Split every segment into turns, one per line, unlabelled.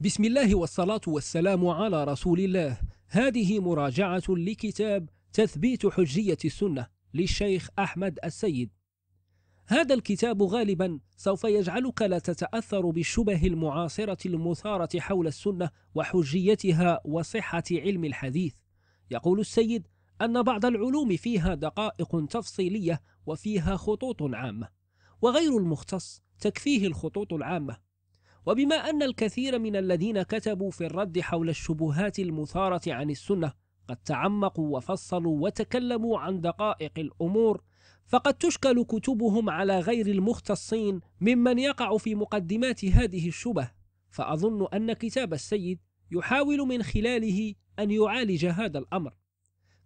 بسم الله والصلاة والسلام على رسول الله هذه مراجعة لكتاب تثبيت حجية السنة للشيخ أحمد السيد هذا الكتاب غالبا سوف يجعلك لا تتأثر بالشبه المعاصرة المثارة حول السنة وحجيتها وصحة علم الحديث يقول السيد أن بعض العلوم فيها دقائق تفصيلية وفيها خطوط عامة وغير المختص تكفيه الخطوط العامة وبما أن الكثير من الذين كتبوا في الرد حول الشبهات المثارة عن السنة قد تعمقوا وفصلوا وتكلموا عن دقائق الأمور فقد تشكل كتبهم على غير المختصين ممن يقع في مقدمات هذه الشبه فأظن أن كتاب السيد يحاول من خلاله أن يعالج هذا الأمر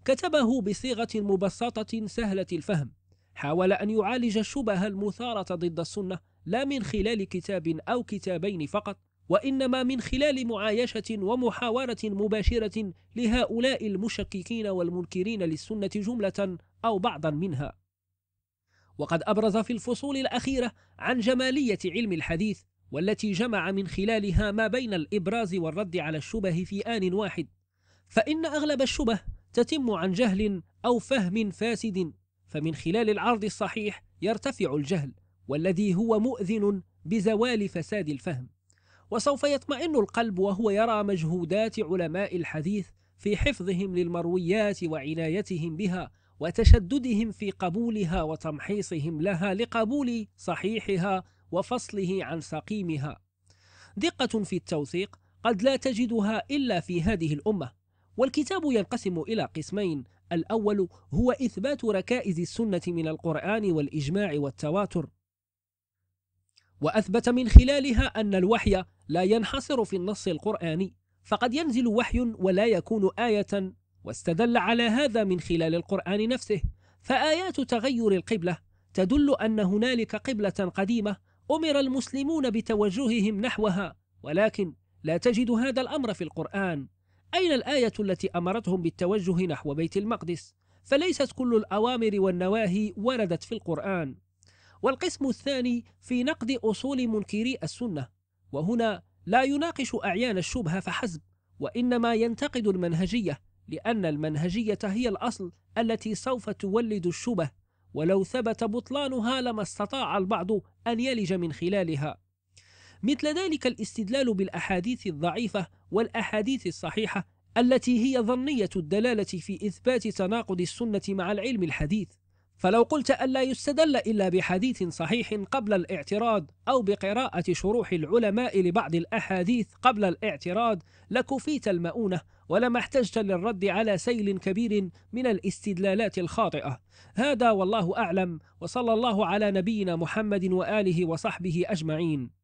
كتبه بصيغة مبسطة سهلة الفهم حاول أن يعالج الشبه المثارة ضد السنة لا من خلال كتاب أو كتابين فقط وإنما من خلال معايشة ومحاورة مباشرة لهؤلاء المشككين والمنكرين للسنة جملة أو بعضا منها وقد أبرز في الفصول الأخيرة عن جمالية علم الحديث والتي جمع من خلالها ما بين الإبراز والرد على الشبه في آن واحد فإن أغلب الشبه تتم عن جهل أو فهم فاسد فمن خلال العرض الصحيح يرتفع الجهل والذي هو مؤذن بزوال فساد الفهم وسوف يطمئن القلب وهو يرى مجهودات علماء الحديث في حفظهم للمرويات وعنايتهم بها وتشددهم في قبولها وتمحيصهم لها لقبول صحيحها وفصله عن سقيمها دقة في التوثيق قد لا تجدها إلا في هذه الأمة والكتاب ينقسم إلى قسمين الأول هو إثبات ركائز السنة من القرآن والإجماع والتواتر وأثبت من خلالها أن الوحي لا ينحصر في النص القرآني فقد ينزل وحي ولا يكون آية واستدل على هذا من خلال القرآن نفسه فآيات تغير القبلة تدل أن هنالك قبلة قديمة أمر المسلمون بتوجههم نحوها ولكن لا تجد هذا الأمر في القرآن أين الآية التي أمرتهم بالتوجه نحو بيت المقدس؟ فليست كل الأوامر والنواهي وردت في القرآن والقسم الثاني في نقد أصول منكري السنة وهنا لا يناقش أعيان الشبهة فحسب وإنما ينتقد المنهجية لأن المنهجية هي الأصل التي سوف تولد الشبه ولو ثبت بطلانها لما استطاع البعض أن يلج من خلالها مثل ذلك الاستدلال بالأحاديث الضعيفة والأحاديث الصحيحة التي هي ظنية الدلالة في إثبات تناقض السنة مع العلم الحديث فلو قلت ألا يستدل إلا بحديث صحيح قبل الاعتراض أو بقراءة شروح العلماء لبعض الأحاديث قبل الاعتراض لكفيت المؤونة ولما احتجت للرد على سيل كبير من الاستدلالات الخاطئة هذا والله أعلم وصلى الله على نبينا محمد وآله وصحبه أجمعين